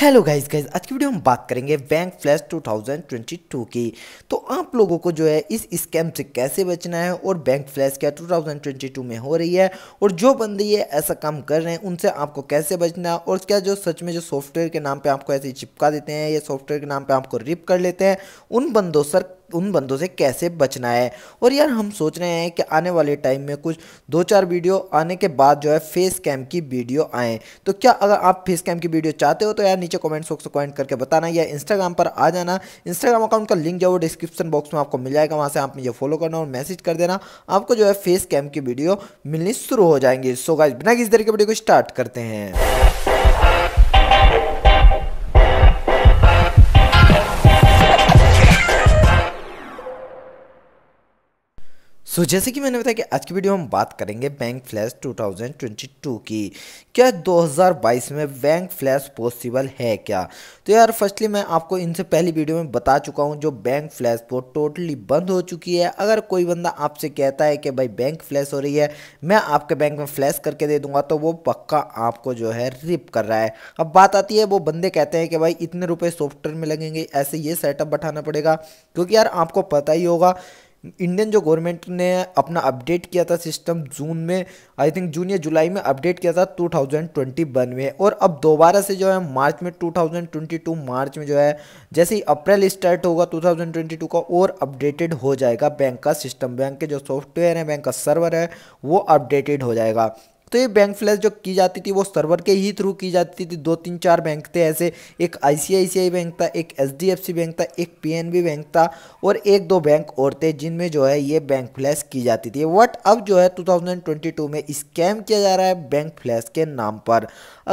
hello guys guys आज की video हम बात करेंगे बैंक फ्लैश 2022 की तो आप लोगों को जो है इस स्कैम से कैसे बचना है और बैंक फ्लैश क्या 2022 में हो रही है और जो बंदे ये ऐसा काम कर रहे हैं उनसे आपको कैसे बचना है और क्या जो सच में जो सॉफ्टवेयर के नाम पे आपको ऐसे चिपका देते हैं या सॉफ्टवेयर के नाम पर आपको रिप कर लेते हैं उन बंदों सर उन बंदों से कैसे बचना है और यार हम सोच रहे हैं कि आने वाले टाइम में कुछ दो चार वीडियो आने के बाद जो है फेस कैम की वीडियो आए तो क्या अगर आप फेस कैम की वीडियो चाहते हो तो यार नीचे कमेंट बॉक्स में कमेंट करके बताना या इंस्टाग्राम पर आ जाना इंस्टाग्राम अकाउंट का लिंक जो है डिस्क्रिप्शन बॉक्स में आपको मिल जाएगा वहाँ से आप मुझे फॉलो करना और मैसेज कर देना आपको जो है फेस कैम की वीडियो मिलनी शुरू हो जाएंगी सो गाइज बिना किसी तरीके वीडियो को स्टार्ट करते हैं सो so, जैसे कि मैंने बताया कि आज की वीडियो हम बात करेंगे बैंक फ्लैश 2022 की क्या 2022 में बैंक फ्लैश पॉसिबल है क्या तो यार फर्स्टली मैं आपको इनसे पहली वीडियो में बता चुका हूं जो बैंक फ्लैश वो टोटली बंद हो चुकी है अगर कोई बंदा आपसे कहता है कि भाई बैंक फ्लैश हो रही है मैं आपके बैंक में फ्लैश करके दे दूंगा तो वो पक्का आपको जो है रिप कर रहा है अब बात आती है वो बंदे कहते हैं कि भाई इतने रुपये सॉफ्टवेयर में लगेंगे ऐसे ये सेटअप बैठाना पड़ेगा क्योंकि यार आपको पता ही होगा इंडियन जो गवर्नमेंट ने अपना अपडेट किया था सिस्टम जून में आई थिंक जून या जुलाई में अपडेट किया था 2021 में और अब दोबारा से जो है मार्च में 2022 मार्च में जो है जैसे ही अप्रैल स्टार्ट होगा 2022 का और अपडेटेड हो जाएगा बैंक का सिस्टम बैंक के जो सॉफ्टवेयर है बैंक का सर्वर है वो अपडेटेड हो जाएगा तो ये बैंक फ्लैश जो की जाती थी वो सर्वर के ही थ्रू की जाती थी दो तीन चार बैंक थे ऐसे एक आईसीआईसीआई बैंक था एक एचडीएफसी बैंक था एक पीएनबी बैंक था और एक दो बैंक और थे जिनमें जो है ये बैंक फ्लैश की जाती थी वट अब जो है 2022 में स्कैम किया जा रहा है बैंक फ्लैश के नाम पर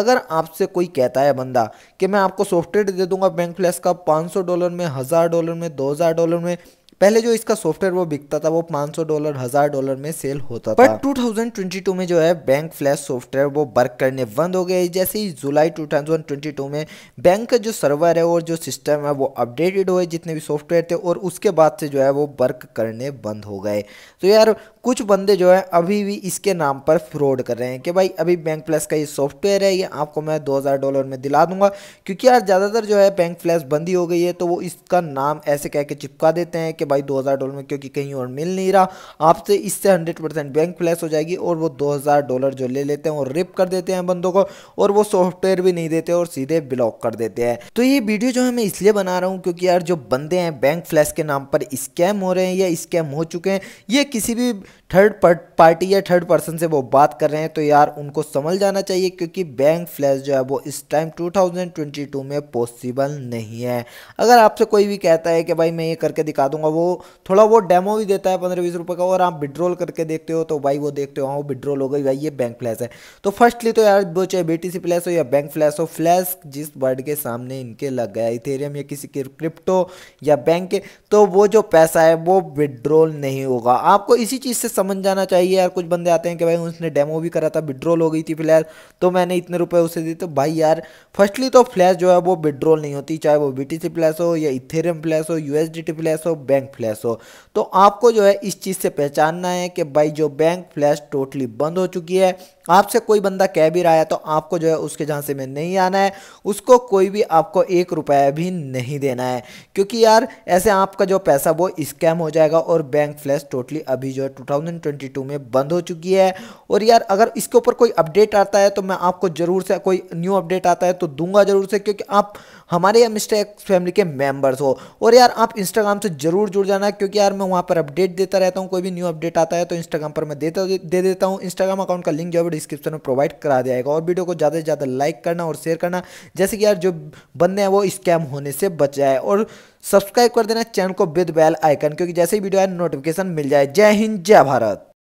अगर आपसे कोई कहता है बंदा कि मैं आपको सॉफ्टवेयर दे दूंगा बैंक फ्लैश का पाँच डॉलर में हज़ार डॉलर में दो डॉलर में पहले जो इसका सॉफ्टवेयर वो बिकता था वो 500 डॉलर हज़ार डॉलर में सेल होता था बट 2022 में जो है बैंक फ्लैश सॉफ्टवेयर वो वर्क करने बंद हो गए जैसे ही जुलाई 2022 में बैंक का जो सर्वर है और जो सिस्टम है वो अपडेटेड हुए जितने भी सॉफ्टवेयर थे और उसके बाद से जो है वो वर्क करने बंद हो गए तो यार कुछ बंदे जो है अभी भी इसके नाम पर फ्रॉड कर रहे हैं कि भाई अभी बैंक फ्लैश का ये सॉफ्टवेयर है ये आपको मैं दो डॉलर में दिला दूंगा क्योंकि यार ज़्यादातर जो है बैंक फ्लैश बंदी हो गई है तो वो इसका नाम ऐसे कह के चिपका देते हैं कि कि भाई 2000 डॉलर में क्योंकि कहीं और मिल नहीं रहा आपसे इससे 100 परसेंट बैंक फ्लैश हो जाएगी और वो 2000 डॉलर जो ले लेते हैं वो रिप कर देते हैं बंदों को और वो सॉफ्टवेयर भी नहीं देते और सीधे ब्लॉक कर देते हैं तो ये वीडियो जो है मैं इसलिए बना रहा हूँ क्योंकि यार जो बंदे हैं बैंक फ्लैश के नाम पर स्कैम हो रहे हैं या स्कैम हो चुके हैं ये किसी भी थर्ड पार्टी या थर्ड पर्सन से वो बात कर रहे हैं तो यार उनको समझ जाना चाहिए क्योंकि बैंक फ्लैश जो है वो इस टाइम 2022 में पॉसिबल नहीं है अगर आपसे कोई भी कहता है कि भाई मैं ये करके दिखा दूंगा वो थोड़ा वो डेमो भी देता है पंद्रह बीस रुपए का और आप विड्रॉल करके देखते हो तो भाई वो देखते हो हाँ विड्रॉल हो गई भाई ये बैंक फ्लैश है तो फर्स्टली तो यार वो चाहे बी फ्लैश हो या बैंक फ्लैश हो फ्लैश जिस वर्ड के सामने इनके लग गया इथेरियम या किसी के क्रिप्टो या बैंक के तो वो जो पैसा है वो विड्रॉल नहीं होगा आपको इसी चीज़ से समझ जाना चाहिए यार कुछ बंदे आते हैं कि भाई उसने डेमो भी करा था विड्रॉल हो गई थी फ्लैश तो मैंने इतने रुपए उसे दी तो भाई यार फर्स्टली तो फ्लैश जो है वो विड्रॉल नहीं होती चाहे वो बी फ्लैश हो या इथेरियम फ्लैश हो यू फ्लैश हो बैंक बैंक फ्लैश हो तो आपको जो है इस चीज़ से पहचानना है कि भाई जो बैंक फ्लैश टोटली बंद हो चुकी है आपसे कोई बंदा कह भी रहा है तो आपको जो है उसके झांसे में नहीं आना है उसको कोई भी आपको एक रुपया भी नहीं देना है क्योंकि यार ऐसे आपका जो पैसा वो स्कैम हो जाएगा और बैंक फ्लैश टोटली अभी जो है टू में बंद हो चुकी है और यार अगर इसके ऊपर कोई अपडेट आता है तो मैं आपको ज़रूर से कोई न्यू अपडेट आता है तो दूंगा ज़रूर से क्योंकि आप हमारे या मिस्टर एक्स फैमिली के मेम्बर्स हो और यार आप इंस्टाग्राम से जरूर जुड़ जाना क्योंकि यार मैं वहाँ पर अपडेट देता रहता हूँ कोई भी न्यू अपडेट आता है तो इंस्टाग्राम पर मैं देता दे देता हूँ इंस्टाग्राम अकाउंट का लिंक जो है डिस्क्रिप्शन में प्रोवाइड करा दिया जाएगा और वीडियो को ज़्यादा से ज़्यादा लाइक करना और शेयर करना जैसे कि यार जो बंदे हैं वो स्कैम होने से बच जाए और सब्सक्राइब कर देना चैनल को विद बेल आइकन क्योंकि जैसे ही वीडियो आए नोटिफिकेशन मिल जाए जय हिंद जय भारत